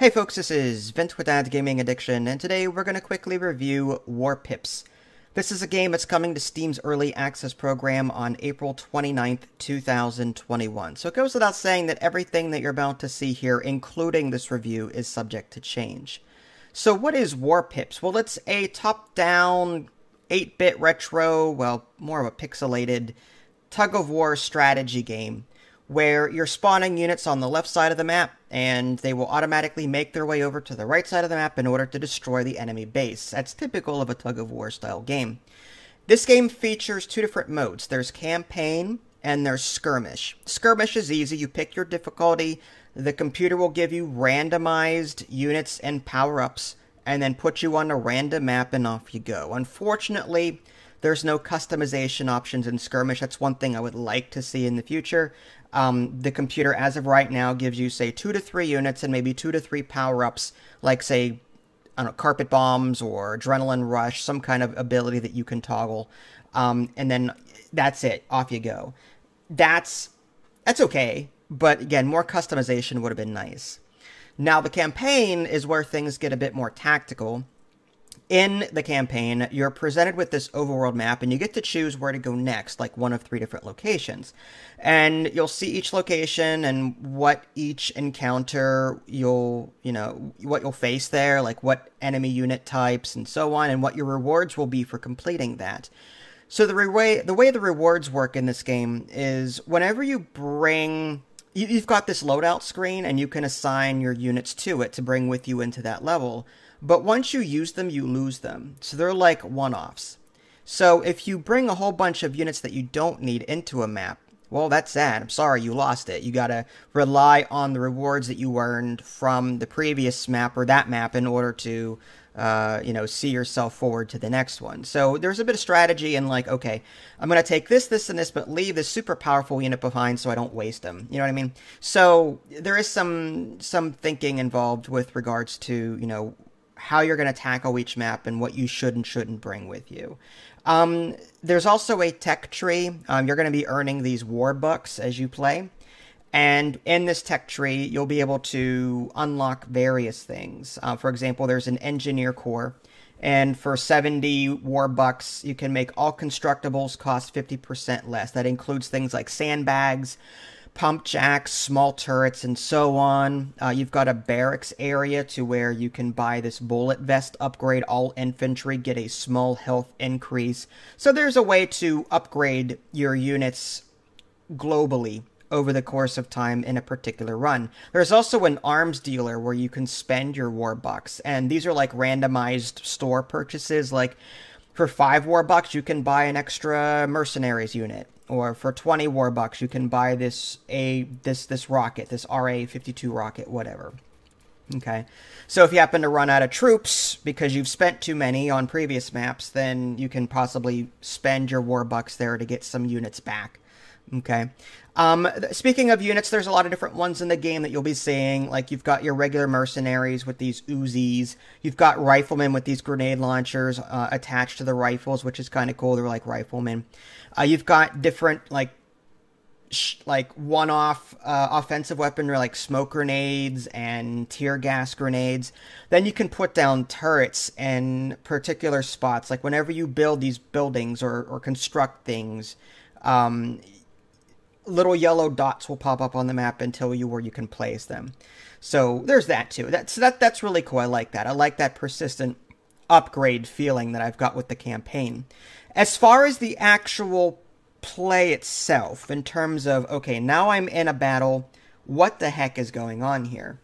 Hey folks, this is Vince with Ad Gaming Addiction, and today we're going to quickly review War Pips. This is a game that's coming to Steam's Early Access program on April 29th, 2021. So it goes without saying that everything that you're about to see here, including this review, is subject to change. So what is War Pips? Well, it's a top-down, 8-bit retro, well, more of a pixelated tug-of-war strategy game where you're spawning units on the left side of the map, and they will automatically make their way over to the right side of the map in order to destroy the enemy base. That's typical of a tug of war style game. This game features two different modes there's campaign and there's skirmish. Skirmish is easy, you pick your difficulty, the computer will give you randomized units and power ups, and then put you on a random map, and off you go. Unfortunately, there's no customization options in skirmish. That's one thing I would like to see in the future. Um, the computer, as of right now, gives you, say, two to three units and maybe two to three power ups, like, say, know, carpet bombs or adrenaline rush, some kind of ability that you can toggle. Um, and then that's it. Off you go. That's that's okay. But again, more customization would have been nice. Now the campaign is where things get a bit more tactical in the campaign, you're presented with this overworld map and you get to choose where to go next, like one of three different locations. And you'll see each location and what each encounter you'll, you know, what you'll face there, like what enemy unit types and so on, and what your rewards will be for completing that. So the way the way the rewards work in this game is whenever you bring you've got this loadout screen and you can assign your units to it to bring with you into that level. But once you use them, you lose them. So they're like one offs. So if you bring a whole bunch of units that you don't need into a map, well, that's sad. I'm sorry you lost it. You gotta rely on the rewards that you earned from the previous map or that map in order to, uh, you know, see yourself forward to the next one. So there's a bit of strategy in like, okay, I'm gonna take this, this, and this, but leave this super powerful unit behind so I don't waste them. You know what I mean? So there is some some thinking involved with regards to you know how you're going to tackle each map and what you should and shouldn't bring with you. Um, there's also a tech tree. Um, you're going to be earning these war bucks as you play. And in this tech tree, you'll be able to unlock various things. Uh, for example, there's an engineer core. And for 70 war bucks, you can make all constructibles cost 50% less. That includes things like sandbags, pump jacks, small turrets, and so on. Uh, you've got a barracks area to where you can buy this bullet vest upgrade all infantry, get a small health increase. So there's a way to upgrade your units globally over the course of time in a particular run. There's also an arms dealer where you can spend your war bucks, and these are like randomized store purchases. Like for five war bucks, you can buy an extra mercenaries unit or for 20 warbucks you can buy this a this this rocket this ra52 rocket whatever okay so if you happen to run out of troops because you've spent too many on previous maps then you can possibly spend your warbucks there to get some units back Okay. Um, speaking of units, there's a lot of different ones in the game that you'll be seeing. Like you've got your regular mercenaries with these Uzis. You've got riflemen with these grenade launchers uh, attached to the rifles, which is kind of cool. They're like riflemen. Uh, you've got different like sh- like one-off uh, offensive weaponry, like smoke grenades and tear gas grenades. Then you can put down turrets in particular spots. Like whenever you build these buildings or or construct things. Um, little yellow dots will pop up on the map and tell you where you can place them. So there's that too. That's that that's really cool. I like that. I like that persistent upgrade feeling that I've got with the campaign. As far as the actual play itself in terms of okay, now I'm in a battle. What the heck is going on here?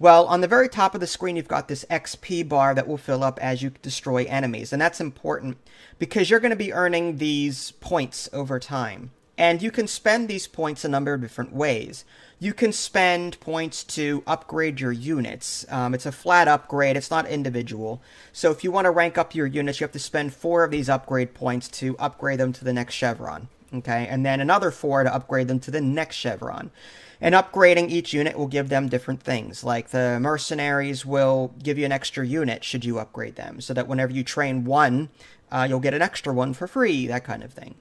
Well, on the very top of the screen, you've got this XP bar that will fill up as you destroy enemies. And that's important because you're going to be earning these points over time. And you can spend these points a number of different ways. You can spend points to upgrade your units. Um, it's a flat upgrade, it's not individual. So if you want to rank up your units, you have to spend four of these upgrade points to upgrade them to the next chevron. Okay, and then another four to upgrade them to the next chevron. And upgrading each unit will give them different things. Like the mercenaries will give you an extra unit should you upgrade them, so that whenever you train one, uh, you'll get an extra one for free, that kind of thing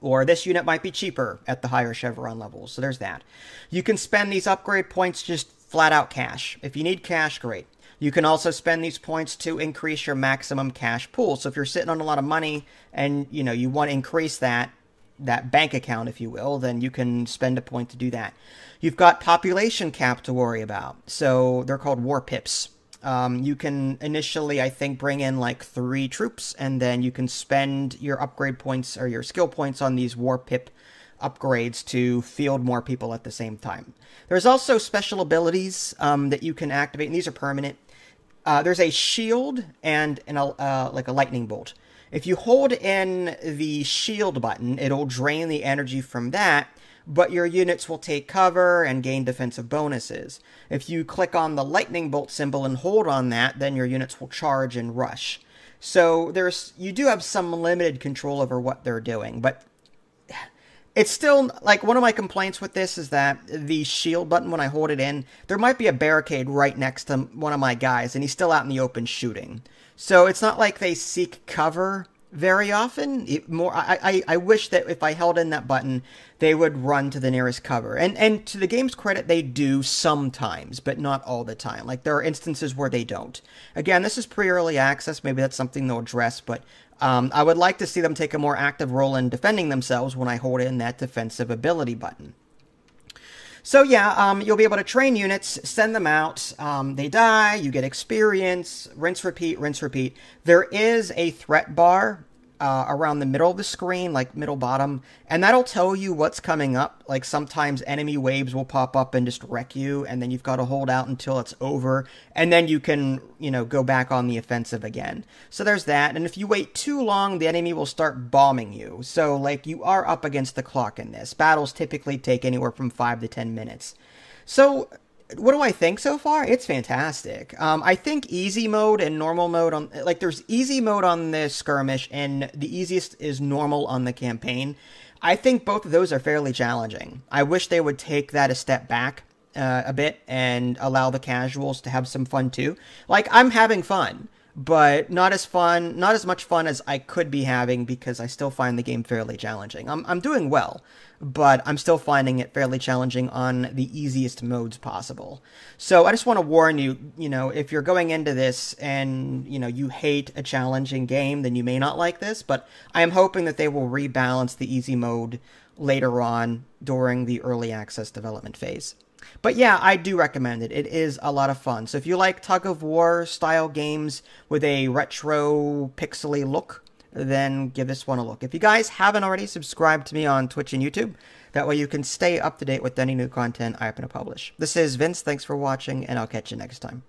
or this unit might be cheaper at the higher Chevron levels. So there's that. You can spend these upgrade points just flat out cash. If you need cash, great. You can also spend these points to increase your maximum cash pool. So if you're sitting on a lot of money and you know you want to increase that that bank account, if you will, then you can spend a point to do that. You've got population cap to worry about. So they're called war pips. Um, you can initially, I think, bring in like three troops, and then you can spend your upgrade points or your skill points on these war pip upgrades to field more people at the same time. There's also special abilities um, that you can activate, and these are permanent. Uh, there's a shield and an, uh, like a lightning bolt. If you hold in the shield button, it'll drain the energy from that, but your units will take cover and gain defensive bonuses. If you click on the lightning bolt symbol and hold on that, then your units will charge and rush. So there's you do have some limited control over what they're doing, but it's still like one of my complaints with this is that the shield button when I hold it in, there might be a barricade right next to one of my guys and he's still out in the open shooting. So it's not like they seek cover very often. It more, I, I, I wish that if I held in that button, they would run to the nearest cover. And and to the game's credit, they do sometimes, but not all the time. Like there are instances where they don't. Again, this is pre-early access. Maybe that's something they'll address, but. Um, I would like to see them take a more active role in defending themselves when I hold in that defensive ability button. So yeah, um, you'll be able to train units, send them out. Um, they die, you get experience, rinse, repeat, rinse, repeat. There is a threat bar uh, around the middle of the screen, like middle bottom, and that'll tell you what's coming up. Like sometimes enemy waves will pop up and just wreck you, and then you've got to hold out until it's over, and then you can, you know, go back on the offensive again. So there's that, and if you wait too long, the enemy will start bombing you. So, like, you are up against the clock in this. Battles typically take anywhere from 5 to 10 minutes. So what do I think so far? It's fantastic. Um, I think easy mode and normal mode on like there's easy mode on the skirmish, and the easiest is normal on the campaign. I think both of those are fairly challenging. I wish they would take that a step back uh, a bit and allow the casuals to have some fun too. Like I'm having fun but not as fun, not as much fun as I could be having because I still find the game fairly challenging. I'm, I'm doing well, but I'm still finding it fairly challenging on the easiest modes possible. So I just want to warn you, you know, if you're going into this and, you know, you hate a challenging game, then you may not like this, but I am hoping that they will rebalance the easy mode later on during the early access development phase. But yeah, I do recommend it. It is a lot of fun. So if you like tug of war style games with a retro pixely look, then give this one a look. If you guys haven't already, subscribed to me on Twitch and YouTube. That way you can stay up to date with any new content I happen to publish. This is Vince. Thanks for watching, and I'll catch you next time.